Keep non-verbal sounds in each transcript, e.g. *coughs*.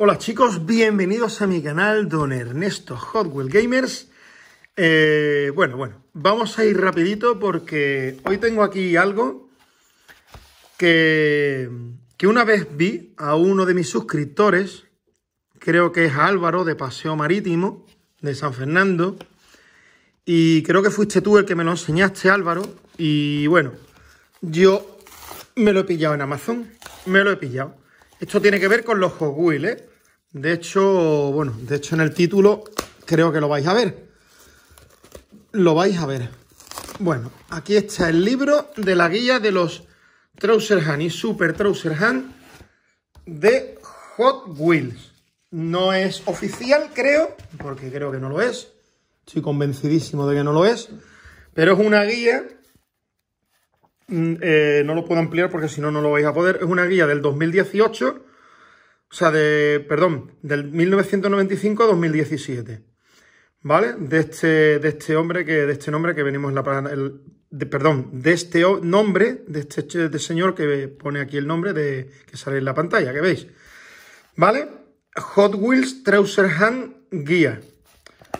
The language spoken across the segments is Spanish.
Hola chicos, bienvenidos a mi canal Don Ernesto Hotwell Gamers. Eh, bueno, bueno, vamos a ir rapidito porque hoy tengo aquí algo que, que una vez vi a uno de mis suscriptores, creo que es Álvaro de Paseo Marítimo, de San Fernando, y creo que fuiste tú el que me lo enseñaste Álvaro, y bueno, yo me lo he pillado en Amazon, me lo he pillado. Esto tiene que ver con los Hot Wheels, ¿eh? De hecho, bueno, de hecho en el título creo que lo vais a ver. Lo vais a ver. Bueno, aquí está el libro de la guía de los Trouser Han y Super Trouser Han de Hot Wheels. No es oficial, creo, porque creo que no lo es. Estoy convencidísimo de que no lo es. Pero es una guía Mm, eh, no lo puedo ampliar porque si no, no lo vais a poder. Es una guía del 2018, o sea, de, perdón, del 1995 a 2017. ¿Vale? De este, de este hombre que, de este nombre que venimos en la el, de, perdón, de este nombre, de este señor que pone aquí el nombre de, que sale en la pantalla, que veis. ¿Vale? Hot Wheels Trouser Hand Guía.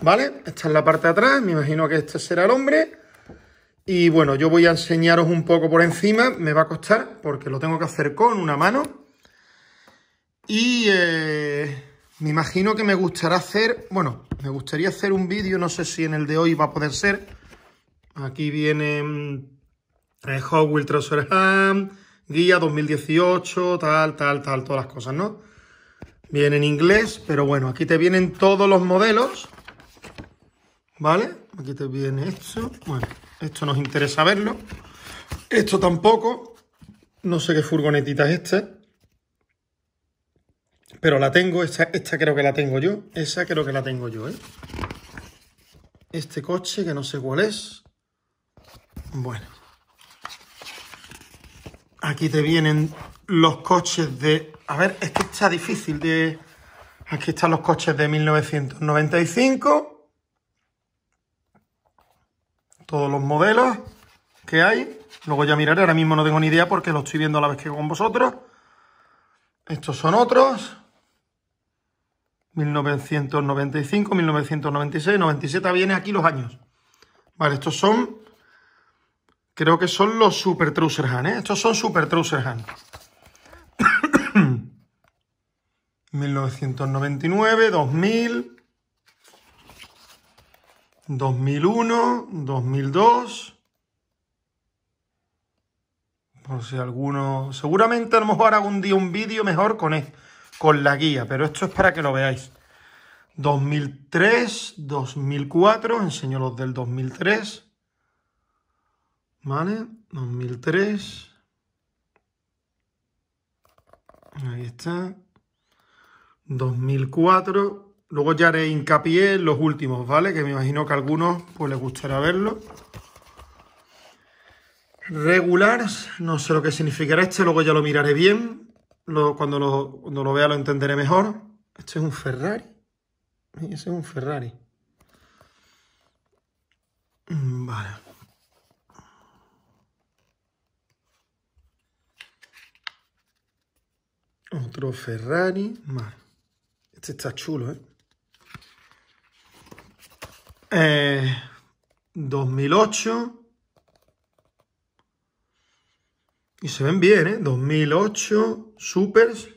¿Vale? Esta es la parte de atrás, me imagino que este será el hombre. Y bueno, yo voy a enseñaros un poco por encima, me va a costar porque lo tengo que hacer con una mano. Y eh, me imagino que me gustará hacer, bueno, me gustaría hacer un vídeo, no sé si en el de hoy va a poder ser. Aquí viene mm, eh, Hot Wheel guía 2018, tal, tal, tal, todas las cosas, ¿no? vienen en inglés, pero bueno, aquí te vienen todos los modelos, ¿vale? Aquí te viene esto, bueno. Esto nos interesa verlo. Esto tampoco. No sé qué furgonetita es esta. Pero la tengo. Esta, esta creo que la tengo yo. Esa creo que la tengo yo, ¿eh? Este coche que no sé cuál es. Bueno. Aquí te vienen los coches de... A ver, es que está difícil de... Aquí están los coches de 1995 todos los modelos que hay. Luego ya miraré, ahora mismo no tengo ni idea porque lo estoy viendo a la vez que con vosotros. Estos son otros. 1995, 1996, 97, viene aquí los años. Vale, estos son, creo que son los Super Trouser Han. ¿eh? Estos son Super Trouser han 1999, *coughs* 2000, 2001, 2002. Por si alguno... Seguramente a lo mejor hago un día un vídeo mejor con, con la guía, pero esto es para que lo veáis. 2003, 2004, enseño los del 2003. ¿Vale? 2003. Ahí está. 2004. Luego ya haré hincapié en los últimos, ¿vale? Que me imagino que a algunos pues les gustará verlo. Regular, no sé lo que significará este, luego ya lo miraré bien. cuando, lo, cuando lo vea lo entenderé mejor. Este es un Ferrari. Ese es un Ferrari. Mm, vale. Otro Ferrari. Vale. Este está chulo, ¿eh? 2008. Eh, y se ven bien, ¿eh? 2008, supers.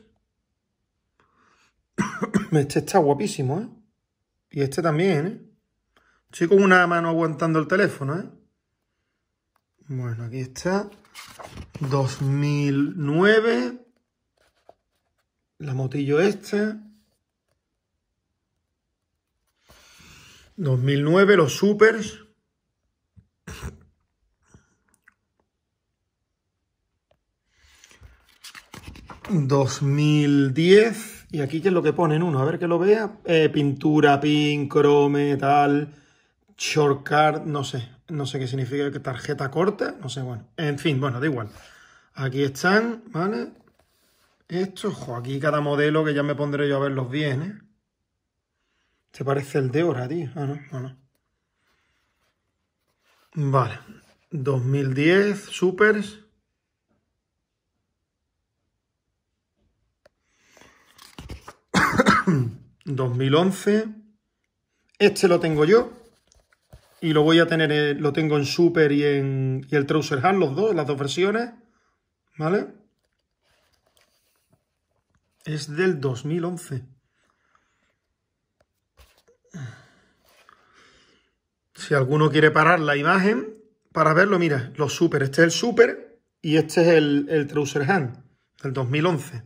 *coughs* Este está guapísimo, ¿eh? Y este también, ¿eh? Estoy con una mano aguantando el teléfono, ¿eh? Bueno, aquí está. 2009. La motillo esta. 2009 los supers. ...2010... ...y aquí qué es lo que ponen uno... ...a ver que lo vea... Eh, ...pintura, pin, chrome, tal... ...shortcard, no sé... ...no sé qué significa, tarjeta corta... ...no sé, bueno... ...en fin, bueno, da igual... ...aquí están, ¿vale? Esto, ojo, aquí cada modelo que ya me pondré yo a ver bien, ¿eh? Se parece el de ahora, tío. Ah, no, no, Vale. 2010, supers. ...2011... *coughs* ...este lo tengo yo... ...y lo voy a tener... Eh, ...lo tengo en Super y en... el Trouser Hand, los dos, las dos versiones... ¿Vale? Es del 2011. Si alguno quiere parar la imagen para verlo, mira, los super. Este es el super y este es el, el Trouser Hand del 2011.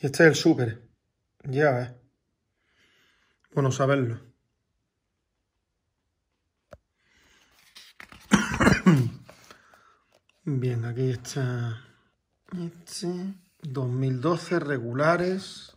Y este es el super. Ya ves. Bueno, saberlo. *coughs* Bien, aquí está. Este. 2012 regulares.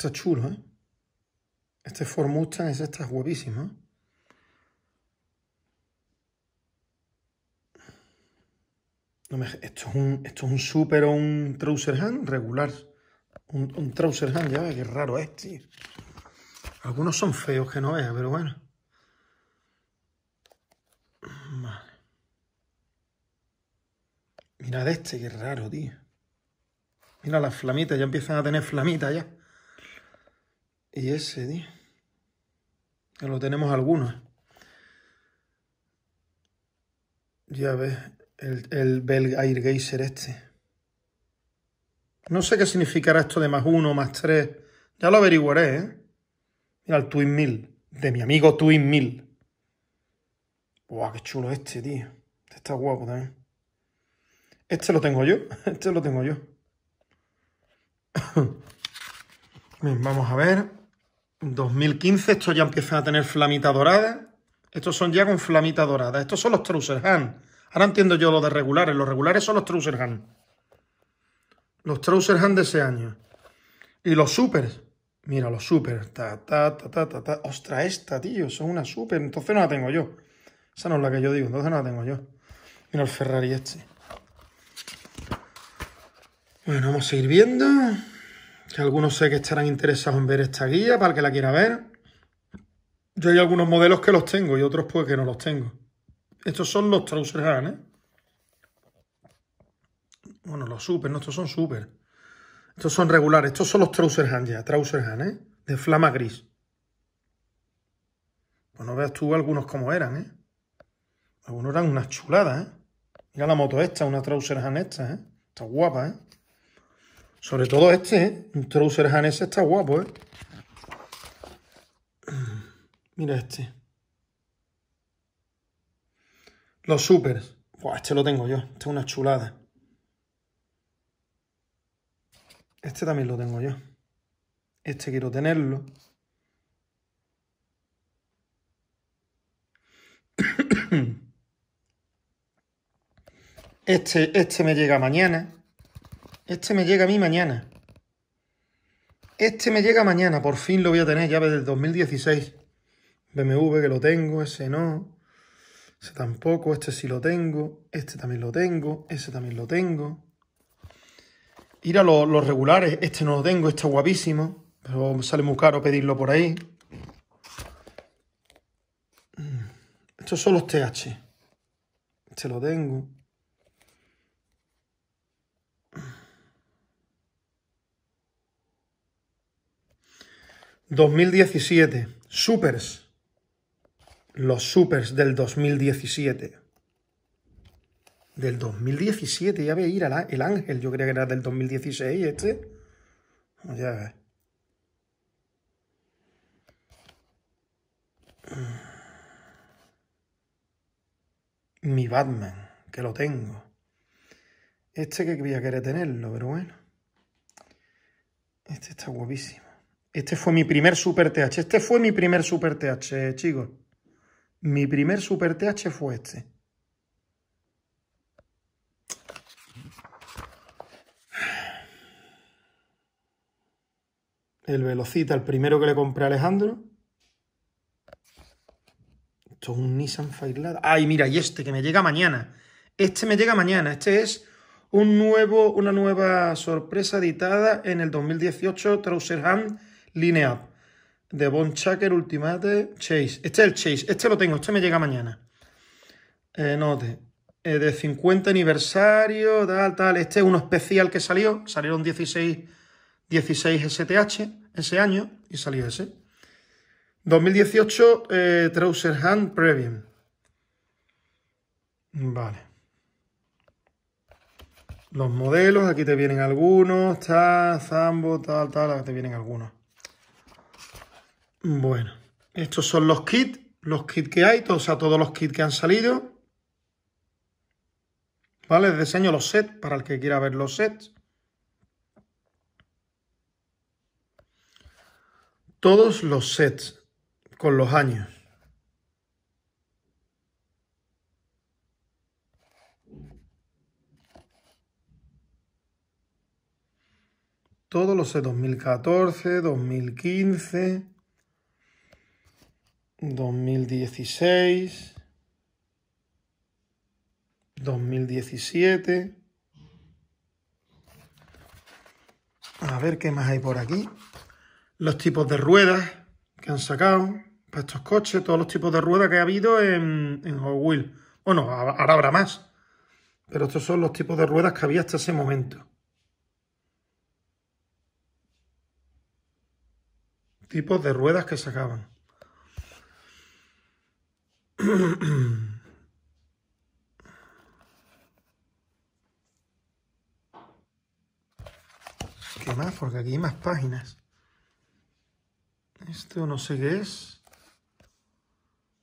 Está chulo, ¿eh? Este Formustan es está guapísimo, ¿eh? No me, esto es un, esto es un super un trouser hand regular. Un, un trouser hand, ya ves, qué raro es, tío. Algunos son feos que no veas, pero bueno. Vale. Mirad este, qué raro, tío. Mira las flamitas, ya empiezan a tener flamitas ya. Y ese, tío. Que lo tenemos algunos. Ya ves, el, el Air Geyser este. No sé qué significará esto de más uno, más tres. Ya lo averiguaré, ¿eh? Mira, el Twin Mill. De mi amigo Twin Mill. Buah, qué chulo este, tío. Este está guapo también. Este lo tengo yo. *laughs* Este lo tengo yo. *coughs* Bien, vamos a ver. 2015, estos ya empiezan a tener flamita dorada. Estos son ya con flamita dorada. Estos son los trouser hand. Ahora entiendo yo lo de regulares. Los regulares son los trouser hand. Los trouser hand de ese año. Y los supers. Mira, los Supers. Ta, ta, ta, ta, ta, Ostras, esta, tío. Son una super. Entonces no la tengo yo. Esa no es la que yo digo. Entonces no la tengo yo. Mira el Ferrari este. Bueno, vamos a seguir viendo que algunos sé que estarán interesados en ver esta guía para el que la quiera ver. Yo hay algunos modelos que los tengo y otros pues que no los tengo. Estos son los trousers Han, ¿eh? Bueno, los super, no, estos son super. Estos son regulares, estos son los trousers Han ya, trousers Han, ¿eh? De flama gris. Pues veas tú algunos como eran, ¿eh? Algunos eran unas chuladas, ¿eh? Mira la moto esta, una trouser Han esta, ¿eh? Está guapa, ¿eh? Sobre todo este, ¿eh? Un trouser Hanese está guapo, ¿eh? *clears throat* Mira este. Los supers. este lo tengo yo. Este es una chulada. Este también lo tengo yo. Este quiero tenerlo. *clears throat* Este, este me llega mañana. Este me llega a mí mañana. Este me llega mañana, por fin lo voy a tener, llave del 2016. BMW que lo tengo, ese no. Ese tampoco, este sí lo tengo, este también lo tengo, ese también lo tengo. Ir a los, regulares, este no lo tengo, está guapísimo, pero sale muy caro pedirlo por ahí. Mm, estos son los TH. Este lo tengo. 2017. Supers. Los supers del 2017. Del 2017, ya veía ir al el ángel. Yo creía que era del 2016 este. Ya ves. Mi Batman, que lo tengo. Este que quería querer tenerlo, pero bueno. Este está guapísimo. Este fue mi primer Super TH. Este fue mi primer Super TH, chicos. Mi primer Super TH fue este. El Velocita, el primero que le compré a Alejandro. Esto es un Nissan Firelight. Ay, mira, y este que me llega mañana. Este me llega mañana. Este es un nuevo, una nueva sorpresa editada en el 2018 Trouser Hand Line Up, Bon Chaker, Ultimate, Chase. Este es el Chase, este lo tengo, este me llega mañana. Eh, note, de 50 eh, aniversario, tal, tal. Este es uno especial que salió, salieron 16, 16 STH ese año y salió ese. 2018, eh, Trouser Hand Premium. Vale los modelos, aquí te vienen algunos, tal, Zambo, tal, tal, aquí te vienen algunos. Bueno, estos son los kits, los kits que hay, todos, o sea, todos los kits que han salido. ¿Vale? Les diseño los sets para el que quiera ver los sets. Todos los sets con los años. Todos los sets 2014, 2015... 2016, 2017. A ver qué más hay por aquí. Los tipos de ruedas que han sacado para estos coches, todos los tipos de ruedas que ha habido en, en Hot Wheels. Bueno, ahora habrá más. Pero estos son los tipos de ruedas que había hasta ese momento. Tipos de ruedas que sacaban. *coughs* ¿Qué más? Porque aquí hay más páginas. Esto no sé qué es.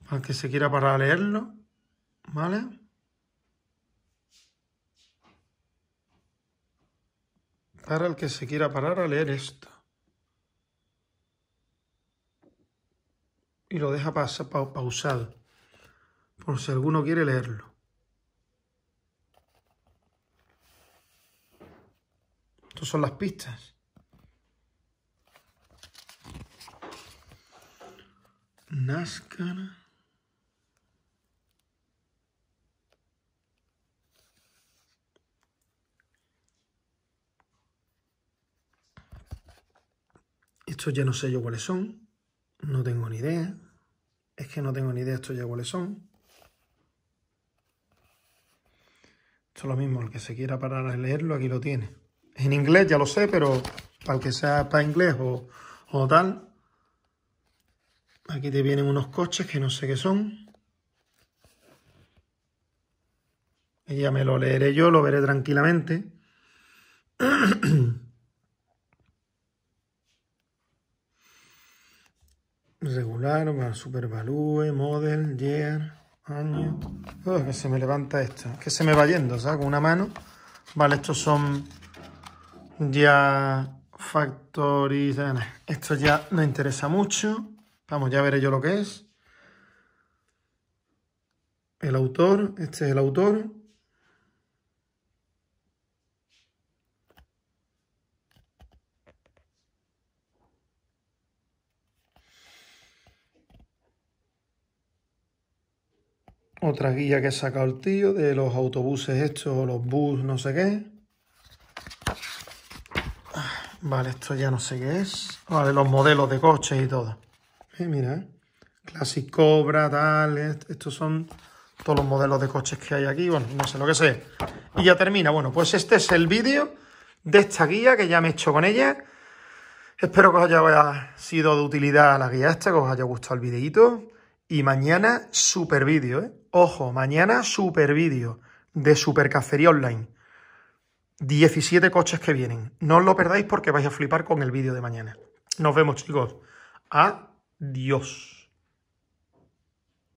Al que se quiera parar a leerlo. ¿Vale? Para el que se quiera parar a leer esto. Y lo deja pausado por si alguno quiere leerlo. Estas son las pistas. Nazca. Estos ya no sé yo cuáles son. No tengo ni idea. Es que no tengo ni idea estos ya cuáles son. Esto es lo mismo, el que se quiera parar a leerlo, aquí lo tiene. En inglés ya lo sé, pero para que sea para inglés o, o tal. Aquí te vienen unos coches que no sé qué son. Y ya me lo leeré yo, lo veré tranquilamente. *clears throat* Regular, supervalue, model, year año. Ah, ah, que se me levanta esto. Que se me va yendo, ¿sabes? Con una mano. Vale, estos son ya factories. Esto ya no interesa mucho. Vamos, ya veré yo lo que es. El autor, este es el autor. Otra guía que ha sacado el tío de los autobuses estos los bus no sé qué. Ah, vale, esto ya no sé qué es. Vale, los modelos de coches y todo. Eh, mira, ¿eh? Classic Cobra, tal. Estos son todos los modelos de coches que hay aquí. Bueno, no sé lo que sé. Y ya termina. Bueno, pues este es el vídeo de esta guía que ya me he hecho con ella. Espero que os haya sido de utilidad la guía esta, que os haya gustado el videito Y mañana, super vídeo, ¿eh? Ojo, mañana super vídeo de super cacería Online. 17 coches que vienen. No os lo perdáis porque vais a flipar con el vídeo de mañana. Nos vemos, chicos. Adiós.